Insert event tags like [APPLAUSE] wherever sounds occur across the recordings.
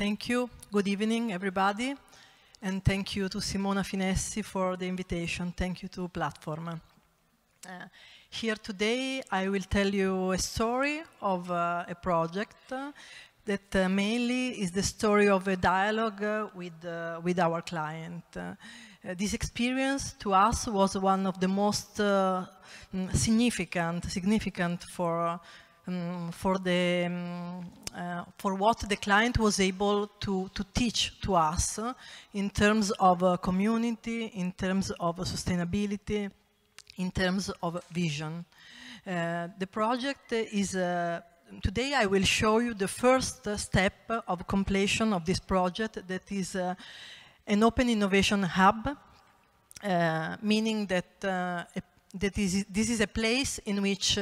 Thank you. Good evening, everybody. And thank you to Simona Finessi for the invitation. Thank you to Platform. Uh, here today, I will tell you a story of uh, a project uh, that uh, mainly is the story of a dialogue uh, with, uh, with our client. this experience to us was one of the most mm, significant, significant for um, for, the, um, uh, for what the client was able to, to teach to us uh, in terms of uh, community, in terms of uh, sustainability, in terms of vision. Uh, the project is, uh, today I will show you the first step of completion of this project that is an open innovation hub, meaning that, that is, this is a place in which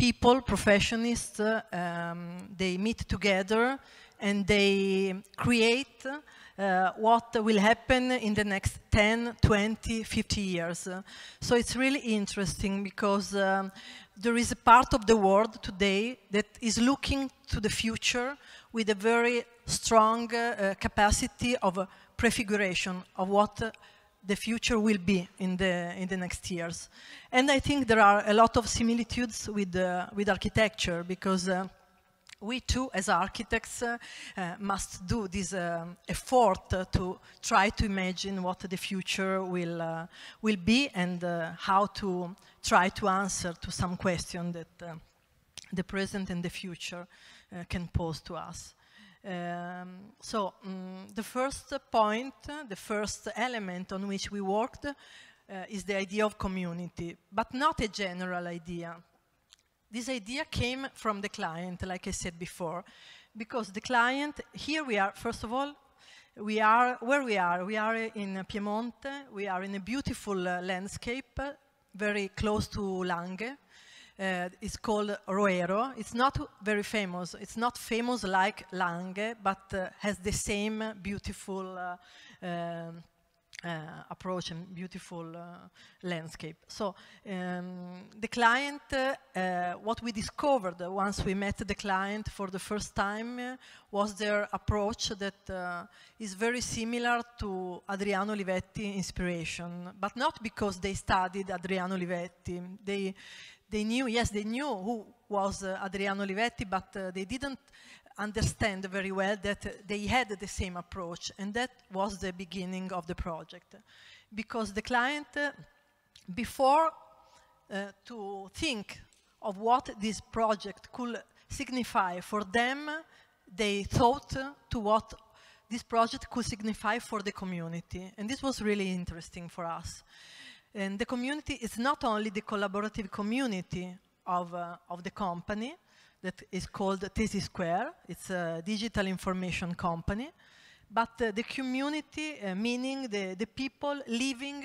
people, professionists, um, they meet together and they create uh, what will happen in the next 10, 20, 50 years. So it's really interesting because um, there is a part of the world today that is looking to the future with a very strong uh, capacity of prefiguration of what the future will be in the, in the next years. And I think there are a lot of similitudes with, uh, with architecture because uh, we too, as architects, uh, uh must do this uh, effort to try to imagine what the future will, uh, will be and how to try to answer to some question that the present and the future can pose to us. Um, so um, the first point, the first element on which we worked uh, is the idea of community, but not a general idea. This idea came from the client, like I said before, because the client, here we are, first of all, we are where we are. We are in Piemonte, we are in a beautiful uh, landscape, very close to Lange, uh, it's called Roero. It's not very famous. It's not famous like Lange, but uh, has the same beautiful uh, um, uh, approach and beautiful uh, landscape. So um, the client, uh, what we discovered once we met the client for the first time was their approach that is very similar to Adriano Olivetti inspiration, but not because they studied Adriano Olivetti. They, they knew, yes, they knew who was uh, Adriano Olivetti, but uh, they didn't understand very well that uh, they had the same approach, and that was the beginning of the project. Because the client, uh, before uh, to think of what this project could signify for them, they thought to what this project could signify for the community. And this was really interesting for us. And the community is not only the collaborative community of, uh, of the company that is called TC Square, it's a digital information company, but uh, the community, uh, meaning the, the people living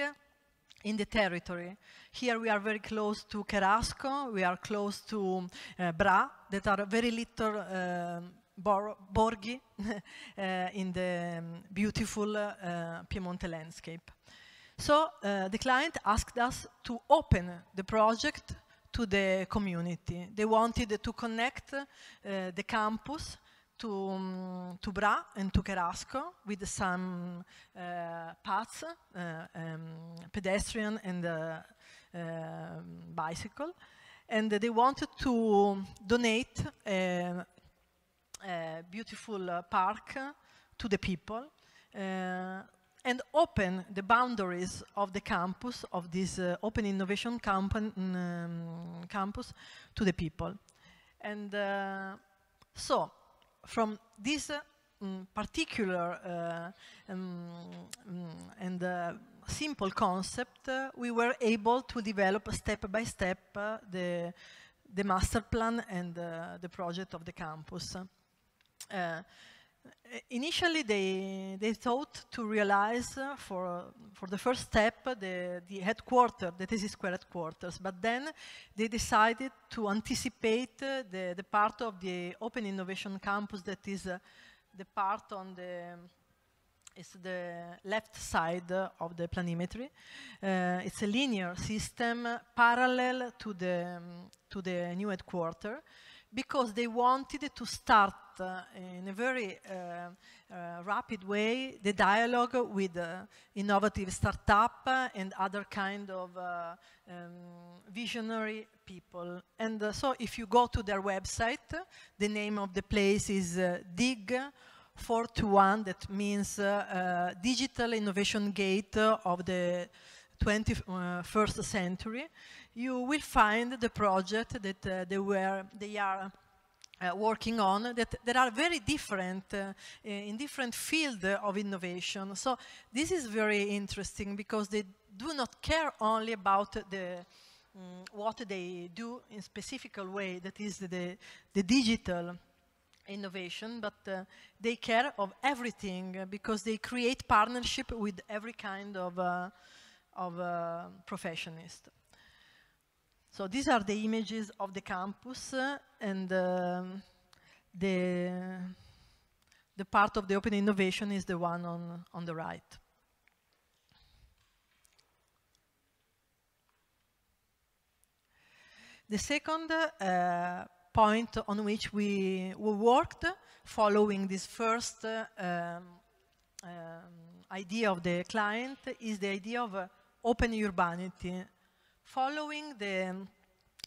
in the territory. Here we are very close to Carrasco, we are close to uh, Bra, that are very little uh, bor borghi [LAUGHS] uh, in the um, beautiful Piemonte landscape. So uh, the client asked us to open the project to the community. They wanted to connect uh, the campus to, um, to Bra and to Carrasco with some uh, paths, uh, um, pedestrian and uh, um, bicycle. And they wanted to donate a, a beautiful park to the people. Uh, and open the boundaries of the campus, of this uh, open innovation um, campus to the people. And uh, so from this uh, mm, particular uh, um, mm, and uh, simple concept, uh, we were able to develop step by step the, the master plan and the project of the campus. Initially, they, they thought to realize uh, for, uh, for the first step uh, the, the headquarters, the thesis square headquarters, but then they decided to anticipate uh, the, the part of the Open Innovation Campus that is uh, the part on the, it's the left side uh, of the planimetry. it's a linear system parallel to the, um, to the new headquarters because they wanted to start uh, in a very uh, uh rapid way the dialogue with uh, innovative startup and other kind of uh, um, visionary people. And so if you go to their website, the name of the place is DIG 421, that means Digital Innovation Gate of the 21st century you will find the project that uh, they, were, they are uh, working on that, that are very different uh, in different field of innovation. So this is very interesting because they do not care only about the um, what they do in specific way, that is the, the digital innovation, but uh, they care of everything because they create partnership with every kind of, uh, of uh, professionist. So these are the images of the campus uh, and um, the, the part of the open innovation is the one on, on the right. The second uh, point on which we, we worked following this first uh, um, um, idea of the client is the idea of uh, open urbanity following the,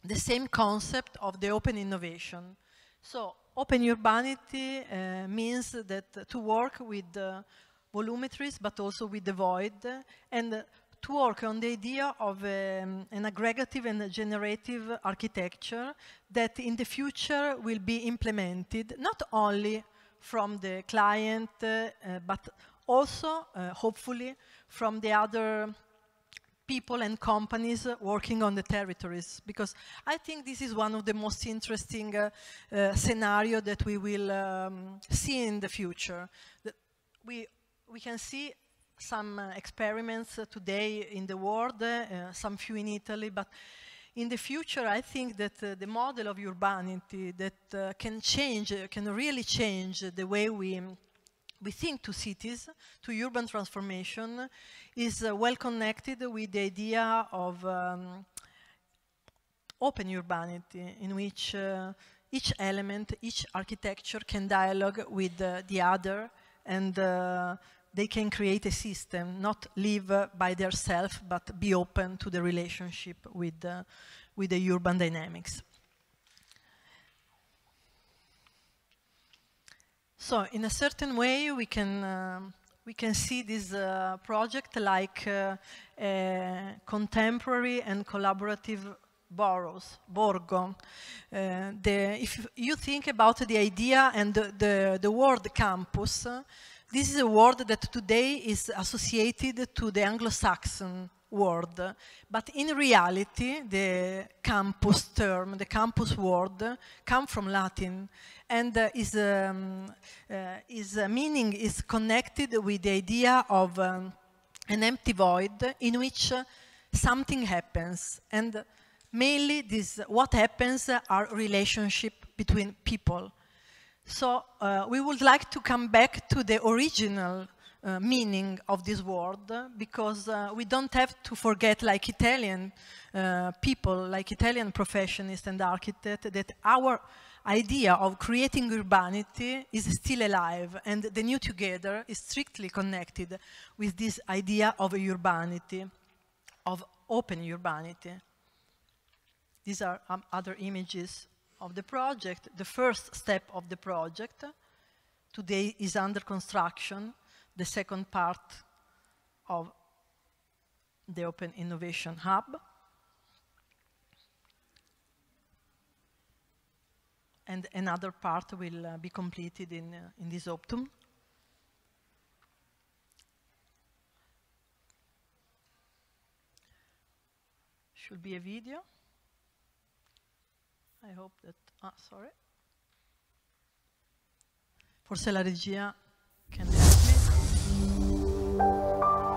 the same concept of the open innovation. So open urbanity uh, means that to work with uh, volumetries, but also with the void, and to work on the idea of um, an aggregative and generative architecture that in the future will be implemented not only from the client, uh, but also, uh, hopefully, from the other people and companies working on the territories because I think this is one of the most interesting uh, uh, scenario that we will um, see in the future. The, we, we can see some uh, experiments uh, today in the world, uh, some few in Italy, but in the future I think that uh, the model of urbanity that can change, can really change the way we we think to cities, to urban transformation, is uh, well connected with the idea of um, open urbanity, in which uh, each element, each architecture can dialogue with uh, the other and uh, they can create a system, not live uh, by themselves, but be open to the relationship with, uh, with the urban dynamics. So in a certain way, we can, uh, we can see this uh, project like uh, contemporary and collaborative boroughs, borgo. Uh, the, if you think about the idea and the, the, the word campus, uh, this is a word that today is associated to the Anglo-Saxon word. But in reality, the campus term, the campus word, come from Latin and uh, is, um, uh, is uh, meaning is connected with the idea of um, an empty void in which something happens. And mainly this, what happens are relationship between people. So uh, we would like to come back to the original uh, meaning of this word because uh, we don't have to forget like Italian uh, people, like Italian professionists and architects that our idea of creating urbanity is still alive and the new together is strictly connected with this idea of urbanity, of open urbanity. These are um, other images of the project. The first step of the project today is under construction the second part of the Open Innovation Hub. And another part will uh, be completed in, uh, in this autumn. Should be a video. I hope that, ah, sorry. Forse la regia Thank you.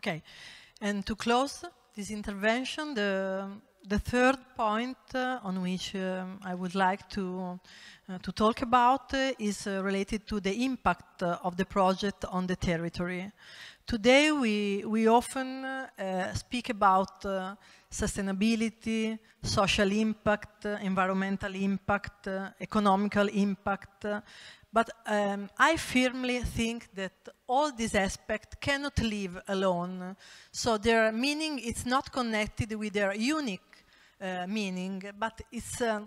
Okay, and to close this intervention, the, the third point uh, on which um, I would like to, uh, to talk about uh, is uh, related to the impact uh, of the project on the territory. Today we, we often uh, speak about sustainability, social impact, environmental impact, economical impact, but um, I firmly think that all these aspects cannot live alone. So their meaning is not connected with their unique uh, meaning, but it's uh,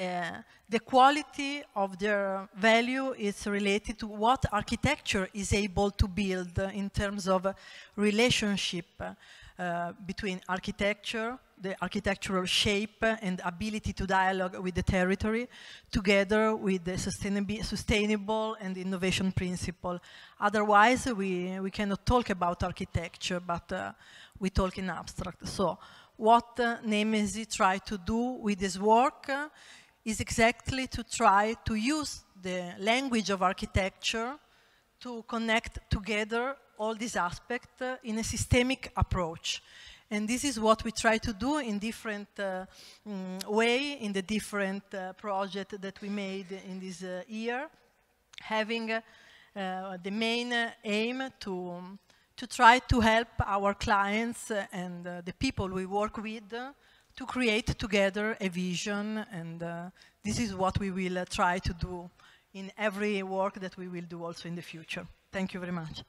uh, the quality of their value is related to what architecture is able to build in terms of relationship uh, between architecture, the architectural shape and ability to dialogue with the territory together with the sustainable and innovation principle. Otherwise, we, we cannot talk about architecture, but uh, we talk in abstract. So what uh, Nemesi tried to do with his work uh, is exactly to try to use the language of architecture to connect together all these aspects uh, in a systemic approach. And this is what we try to do in different uh, um, way in the different uh, project that we made in this uh, year, having uh, uh, the main aim to, um, to try to help our clients and uh, the people we work with to create together a vision and this is what we will try to do in every work that we will do also in the future. Thank you very much.